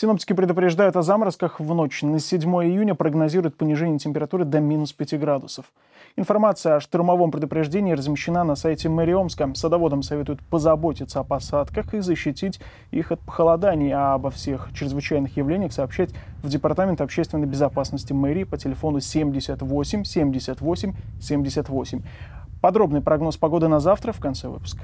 Синоптики предупреждают о заморозках в ночь. На 7 июня прогнозируют понижение температуры до минус 5 градусов. Информация о штормовом предупреждении размещена на сайте мэрии Омска. Садоводам советуют позаботиться о посадках и защитить их от похолоданий, а обо всех чрезвычайных явлениях сообщать в Департамент общественной безопасности мэрии по телефону 78 78 78. Подробный прогноз погоды на завтра в конце выпуска.